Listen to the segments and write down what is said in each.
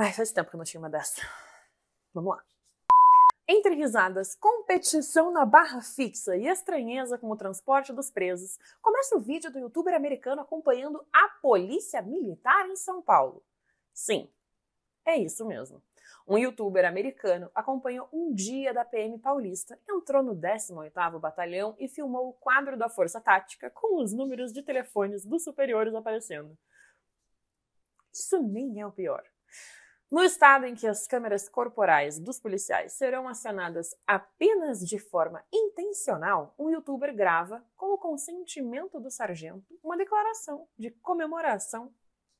Ai, faz tempo que eu não tinha uma dessa. Vamos lá. Entre risadas, competição na barra fixa e estranheza com o transporte dos presos, começa o vídeo do youtuber americano acompanhando a polícia militar em São Paulo. Sim, é isso mesmo. Um youtuber americano acompanhou um dia da PM paulista, entrou no 18º Batalhão e filmou o quadro da Força Tática com os números de telefones dos superiores aparecendo. Isso nem é o pior. No estado em que as câmeras corporais dos policiais serão acionadas apenas de forma intencional, um youtuber grava, com o consentimento do sargento, uma declaração de comemoração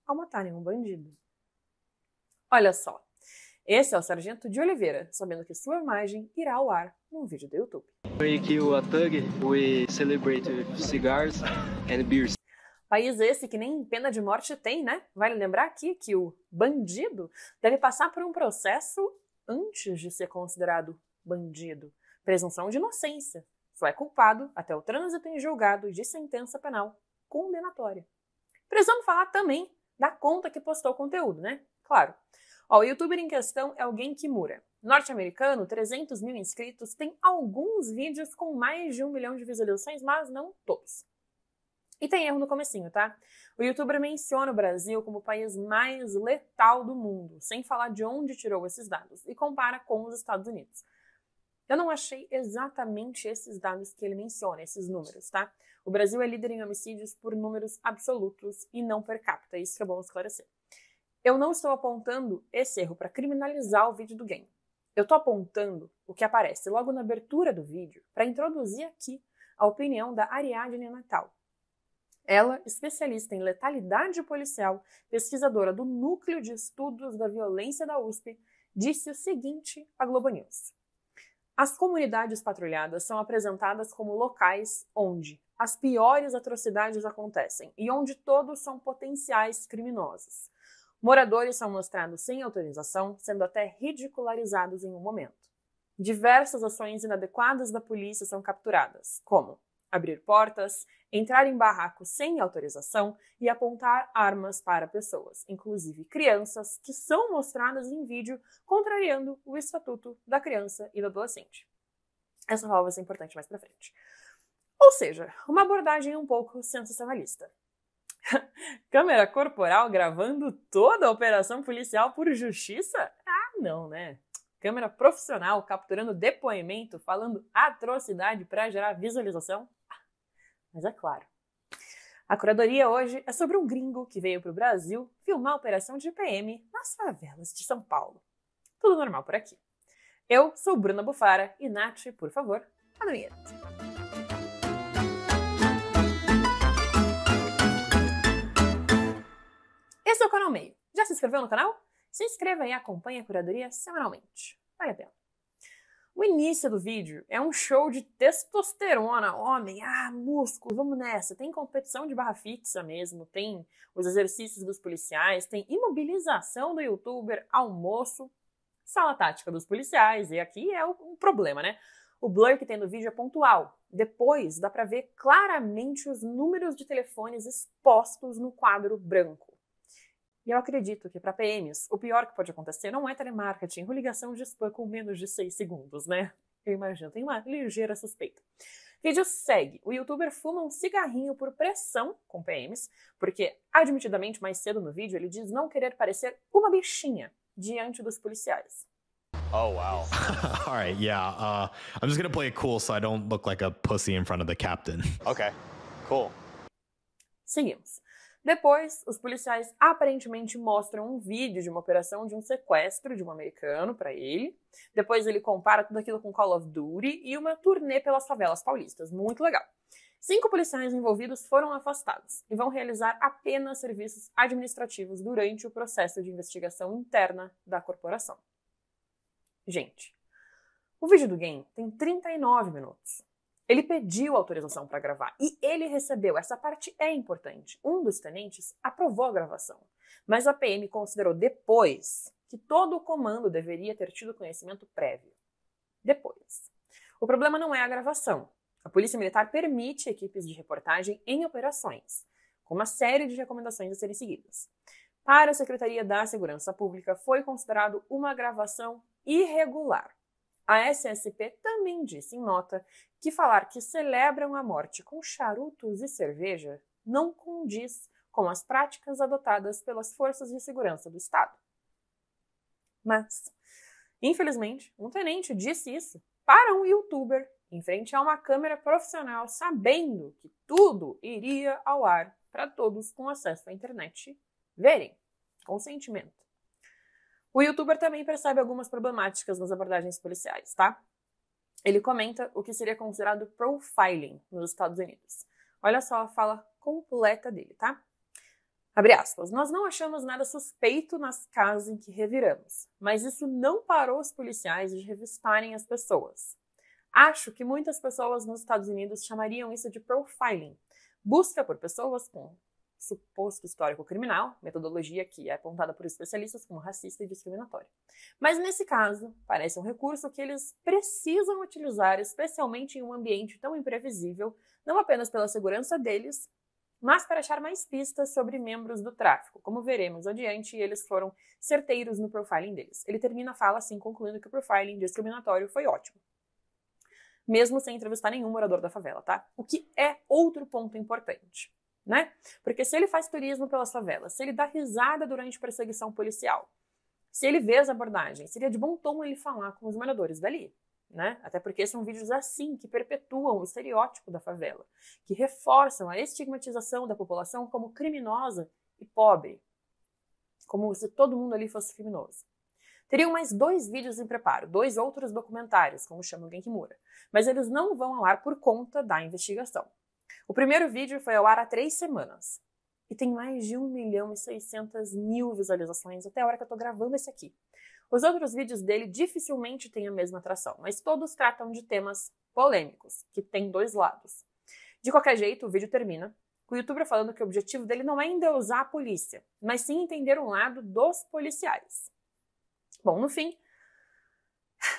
ao matarem um bandido. Olha só, esse é o Sargento de Oliveira, sabendo que sua imagem irá ao ar num vídeo do YouTube. Thank you, a We celebrate with cigars and beers. País esse que nem pena de morte tem, né? Vale lembrar aqui que o bandido deve passar por um processo antes de ser considerado bandido. Presunção de inocência. Só é culpado até o trânsito em julgado de sentença penal condenatória. Precisamos falar também da conta que postou o conteúdo, né? Claro. Ó, o youtuber em questão é alguém que mura. Norte-americano, 300 mil inscritos, tem alguns vídeos com mais de um milhão de visualizações, mas não todos. E tem erro no comecinho, tá? O youtuber menciona o Brasil como o país mais letal do mundo, sem falar de onde tirou esses dados, e compara com os Estados Unidos. Eu não achei exatamente esses dados que ele menciona, esses números, tá? O Brasil é líder em homicídios por números absolutos e não per capita, isso que é bom esclarecer. Eu não estou apontando esse erro para criminalizar o vídeo do game. Eu estou apontando o que aparece logo na abertura do vídeo para introduzir aqui a opinião da Ariadne Natal, ela, especialista em letalidade policial, pesquisadora do Núcleo de Estudos da Violência da USP, disse o seguinte à Globo News. As comunidades patrulhadas são apresentadas como locais onde as piores atrocidades acontecem e onde todos são potenciais criminosos. Moradores são mostrados sem autorização, sendo até ridicularizados em um momento. Diversas ações inadequadas da polícia são capturadas, como abrir portas, entrar em barracos sem autorização e apontar armas para pessoas, inclusive crianças, que são mostradas em vídeo contrariando o Estatuto da Criança e do Adolescente. Essa fala vai ser importante mais para frente. Ou seja, uma abordagem um pouco sensacionalista. Câmera corporal gravando toda a operação policial por justiça? Ah, não, né? Câmera profissional capturando depoimento, falando atrocidade para gerar visualização? mas é claro. A curadoria hoje é sobre um gringo que veio para o Brasil filmar a operação de PM nas favelas de São Paulo. Tudo normal por aqui. Eu sou Bruna Bufara e Nath, por favor, a vinheta. Esse é o Canal Meio. Já se inscreveu no canal? Se inscreva e acompanhe a curadoria semanalmente. Vale a pena. O início do vídeo é um show de testosterona, homem, ah, músculo, vamos nessa. Tem competição de barra fixa mesmo, tem os exercícios dos policiais, tem imobilização do youtuber, almoço, sala tática dos policiais, e aqui é um problema, né? O blur que tem no vídeo é pontual. Depois dá para ver claramente os números de telefones expostos no quadro branco. E eu acredito que para PMs, o pior que pode acontecer não é telemarketing ou ligação de spam com menos de 6 segundos, né? Eu imagino, tem uma ligeira suspeita. Vídeo segue. O youtuber fuma um cigarrinho por pressão com PMs, porque, admitidamente, mais cedo no vídeo, ele diz não querer parecer uma bichinha diante dos policiais. Oh wow. All right, yeah. Uh, I'm just gonna play it cool so I don't look like a pussy in front of the captain. Okay, cool. Seguimos. Depois, os policiais aparentemente mostram um vídeo de uma operação de um sequestro de um americano para ele. Depois ele compara tudo aquilo com Call of Duty e uma turnê pelas favelas paulistas. Muito legal. Cinco policiais envolvidos foram afastados e vão realizar apenas serviços administrativos durante o processo de investigação interna da corporação. Gente, o vídeo do game tem 39 minutos. Ele pediu autorização para gravar e ele recebeu. Essa parte é importante. Um dos tenentes aprovou a gravação, mas a PM considerou depois que todo o comando deveria ter tido conhecimento prévio. Depois. O problema não é a gravação. A Polícia Militar permite equipes de reportagem em operações, com uma série de recomendações a serem seguidas. Para a Secretaria da Segurança Pública, foi considerado uma gravação irregular a SSP também disse em nota que falar que celebram a morte com charutos e cerveja não condiz com as práticas adotadas pelas forças de segurança do Estado. Mas, infelizmente, um tenente disse isso para um youtuber em frente a uma câmera profissional, sabendo que tudo iria ao ar para todos com acesso à internet verem. Consentimento. O youtuber também percebe algumas problemáticas nas abordagens policiais, tá? Ele comenta o que seria considerado profiling nos Estados Unidos. Olha só a fala completa dele, tá? Abre aspas. Nós não achamos nada suspeito nas casas em que reviramos, mas isso não parou os policiais de revistarem as pessoas. Acho que muitas pessoas nos Estados Unidos chamariam isso de profiling busca por pessoas com suposto histórico criminal, metodologia que é apontada por especialistas como racista e discriminatória. Mas nesse caso, parece um recurso que eles precisam utilizar, especialmente em um ambiente tão imprevisível, não apenas pela segurança deles, mas para achar mais pistas sobre membros do tráfico. Como veremos adiante, eles foram certeiros no profiling deles. Ele termina a fala assim, concluindo que o profiling discriminatório foi ótimo. Mesmo sem entrevistar nenhum morador da favela, tá? O que é outro ponto importante né? Porque se ele faz turismo pelas favelas, se ele dá risada durante perseguição policial, se ele vê as abordagens, seria de bom tom ele falar com os moradores dali. Né? Até porque são vídeos assim que perpetuam o estereótipo da favela, que reforçam a estigmatização da população como criminosa e pobre, como se todo mundo ali fosse criminoso. Teriam mais dois vídeos em preparo, dois outros documentários, como chama o Genkimura, mas eles não vão ao ar por conta da investigação. O primeiro vídeo foi ao ar há três semanas e tem mais de 1 milhão e 600 mil visualizações até a hora que eu tô gravando esse aqui. Os outros vídeos dele dificilmente têm a mesma atração, mas todos tratam de temas polêmicos, que tem dois lados. De qualquer jeito, o vídeo termina com o youtuber falando que o objetivo dele não é endeusar a polícia, mas sim entender um lado dos policiais. Bom, no fim,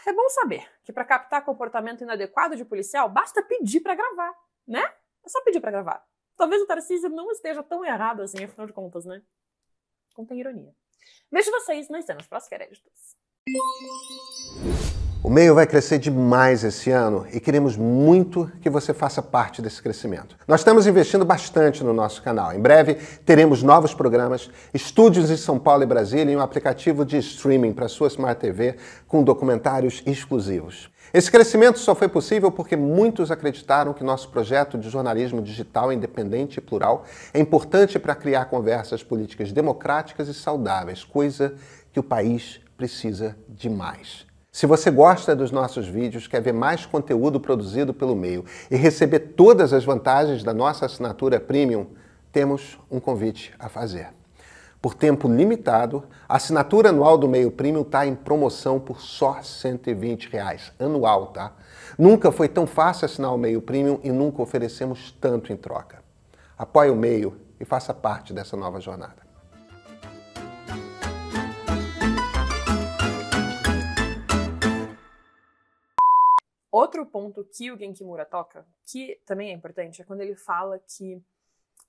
é bom saber que para captar comportamento inadequado de policial basta pedir para gravar, né? É só pedir para gravar. Talvez o Tarcísio não esteja tão errado assim, afinal de contas, né? Contém ironia. Vejo vocês nas cenas pós-créditos. O meio vai crescer demais esse ano e queremos muito que você faça parte desse crescimento. Nós estamos investindo bastante no nosso canal. Em breve teremos novos programas, estúdios em São Paulo e Brasília e um aplicativo de streaming para sua Smart TV com documentários exclusivos. Esse crescimento só foi possível porque muitos acreditaram que nosso projeto de jornalismo digital independente e plural é importante para criar conversas políticas democráticas e saudáveis, coisa que o país precisa demais. Se você gosta dos nossos vídeos, quer ver mais conteúdo produzido pelo meio e receber todas as vantagens da nossa assinatura premium, temos um convite a fazer. Por tempo limitado, a assinatura anual do Meio Premium está em promoção por só R$ 120, reais, anual, tá? Nunca foi tão fácil assinar o Meio Premium e nunca oferecemos tanto em troca. Apoie o Meio e faça parte dessa nova jornada. Outro ponto que o Genkimura toca, que também é importante, é quando ele fala que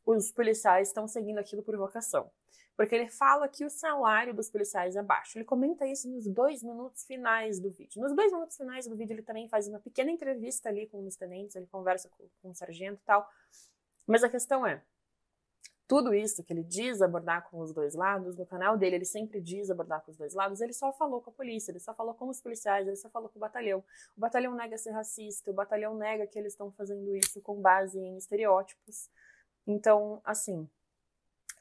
os policiais estão seguindo aquilo por vocação. Porque ele fala que o salário dos policiais é baixo. Ele comenta isso nos dois minutos finais do vídeo. Nos dois minutos finais do vídeo, ele também faz uma pequena entrevista ali com os tenentes, ele conversa com, com o sargento e tal. Mas a questão é: tudo isso que ele diz abordar com os dois lados, no canal dele ele sempre diz abordar com os dois lados, ele só falou com a polícia, ele só falou com os policiais, ele só falou com o batalhão. O batalhão nega ser racista, o batalhão nega que eles estão fazendo isso com base em estereótipos. Então, assim,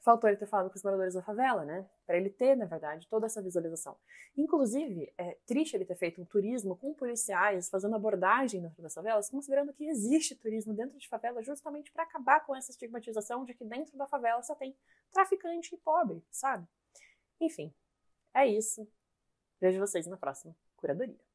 faltou ele ter falado com os moradores da favela, né? para ele ter, na verdade, toda essa visualização. Inclusive, é triste ele ter feito um turismo com policiais fazendo abordagem dentro das favelas, considerando que existe turismo dentro de favela justamente para acabar com essa estigmatização de que dentro da favela só tem traficante e pobre, sabe? Enfim, é isso. Vejo vocês na próxima curadoria.